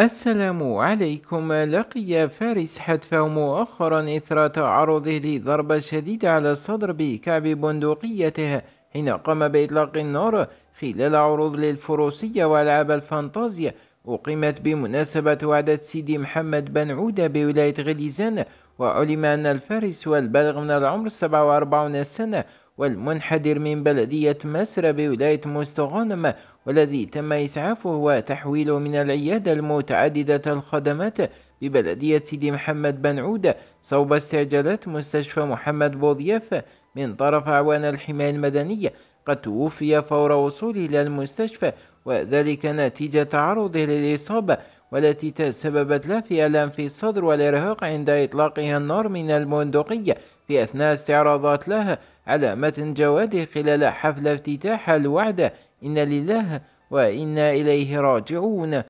السلام عليكم لقي فارس حتفه مؤخرا إثر تعرضه لضربة شديدة على الصدر بكعب بندقيته حين قام بإطلاق النار خلال عروض للفروسية وألعاب الفانتازيا أقيمت بمناسبة وعدة سيدي محمد بن عودة بولاية غليزان وعلم أن الفارس والبالغ من العمر 47 سنة والمنحدر من بلدية مسرى بولاية موستغانم والذي تم إسعافه وتحويله من العيادة المتعددة الخدمات ببلدية سيدي محمد بن عودة صوب استعجالات مستشفى محمد بوضياف من طرف أعوان الحماية المدنية قد توفي فور وصوله إلى المستشفى وذلك نتيجة تعرضه للإصابة والتي تسببت له في ألم في الصدر والإرهاق عند إطلاقها النار من البندقية في أثناء استعراضات لها على متن جواده خلال حفل افتتاح الوعدة إن لله وإنا إليه راجعون